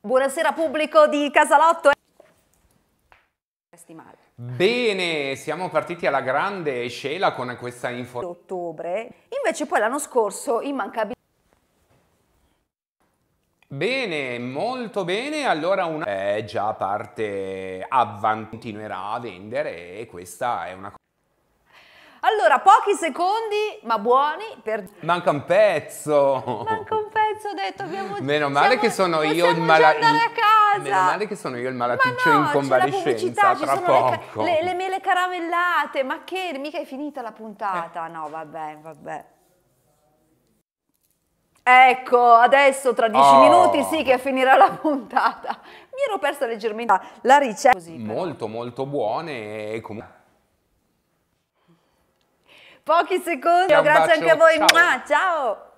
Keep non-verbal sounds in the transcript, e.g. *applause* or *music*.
Buonasera pubblico di Casalotto. Bene, siamo partiti alla grande Sheila con questa info. Ottobre, invece poi l'anno scorso immancabile. Bene, molto bene, allora una è eh, già parte avanti, continuerà a vendere e questa è una cosa. Allora, pochi secondi, ma buoni per... Manca un pezzo! Manca un cazzo ho detto? Abbiamo *laughs* Meno male che sono io il malaticcio. Meno male che sono io il malaticcio ma no, in convalescenza. Tra poco. Le, le, mele caramellate, ma che mica è finita la puntata. Eh. No, vabbè, vabbè. Ecco, adesso tra dieci oh. minuti sì che finirà la puntata. Mi ero persa leggermente la ricetta. Così, molto, molto buone e comunque... Pochi secondi, grazie bacio. anche a voi. Ciao. Mua, ciao.